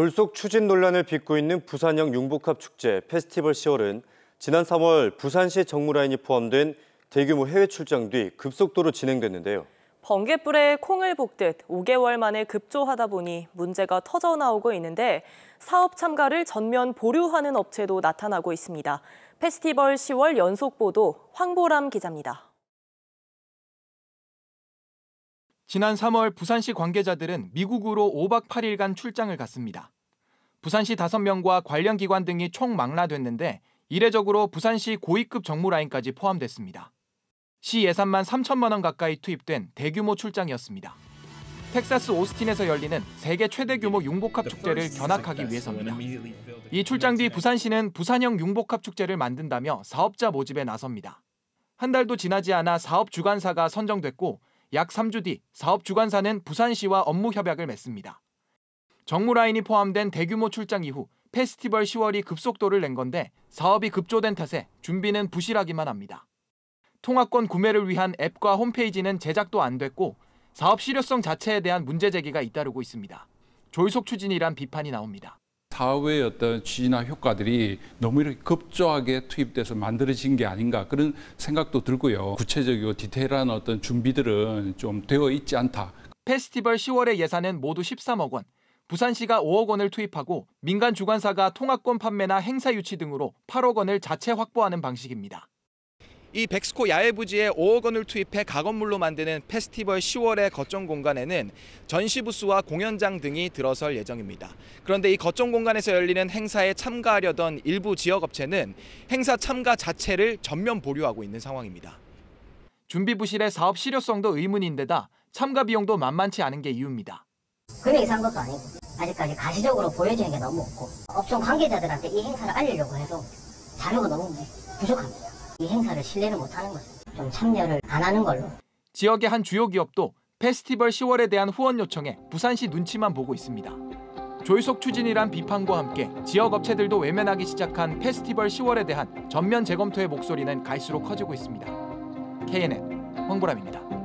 졸속 추진 논란을 빚고 있는 부산형 융복합축제 페스티벌 10월은 지난 3월 부산시 정무라인이 포함된 대규모 해외 출장 뒤 급속도로 진행됐는데요. 번개불에 콩을 볶듯 5개월 만에 급조하다 보니 문제가 터져나오고 있는데 사업 참가를 전면 보류하는 업체도 나타나고 있습니다. 페스티벌 10월 연속 보도 황보람 기자입니다. 지난 3월 부산시 관계자들은 미국으로 5박 8일간 출장을 갔습니다. 부산시 5명과 관련 기관 등이 총 망라됐는데 이례적으로 부산시 고위급 정무라인까지 포함됐습니다. 시 예산만 3천만 원 가까이 투입된 대규모 출장이었습니다. 텍사스 오스틴에서 열리는 세계 최대 규모 융복합 축제를 견학하기 위해서입니다. 이 출장 뒤 부산시는 부산형 융복합 축제를 만든다며 사업자 모집에 나섭니다. 한 달도 지나지 않아 사업 주관사가 선정됐고 약 3주 뒤 사업 주관사는 부산시와 업무 협약을 맺습니다. 정무라인이 포함된 대규모 출장 이후 페스티벌 10월이 급속도를 낸 건데 사업이 급조된 탓에 준비는 부실하기만 합니다. 통화권 구매를 위한 앱과 홈페이지는 제작도 안 됐고 사업 실효성 자체에 대한 문제 제기가 잇따르고 있습니다. 졸속 추진이란 비판이 나옵니다. 사회의 어떤 취지나 효과들이 너무 이렇게 급조하게 투입돼서 만들어진 게 아닌가 그런 생각도 들고요. 구체적이고 디테일한 어떤 준비들은 좀 되어 있지 않다. 페스티벌 10월의 예산은 모두 13억 원. 부산시가 5억 원을 투입하고 민간 주관사가 통합권 판매나 행사 유치 등으로 8억 원을 자체 확보하는 방식입니다. 이 백스코 야외 부지에 5억 원을 투입해 가건물로 만드는 페스티벌 10월의 거점 공간에는 전시 부스와 공연장 등이 들어설 예정입니다. 그런데 이 거점 공간에서 열리는 행사에 참가하려던 일부 지역 업체는 행사 참가 자체를 전면 보류하고 있는 상황입니다. 준비 부실의 사업 실효성도 의문인데다 참가 비용도 만만치 않은 게 이유입니다. 금액이 싼 것도 아니고 아직까지 가시적으로 보여지는 게 너무 없고 업종 관계자들한테 이 행사를 알리려고 해도 자료가 너무 부족합니다. 이 행사를 신뢰를 못하는 거죠. 좀 참여를 안 하는 걸로. 지역의 한 주요 기업도 페스티벌 10월에 대한 후원 요청에 부산시 눈치만 보고 있습니다. 조유석 추진이란 비판과 함께 지역 업체들도 외면하기 시작한 페스티벌 10월에 대한 전면 재검토의 목소리는 갈수록 커지고 있습니다. KNN 황보람입니다.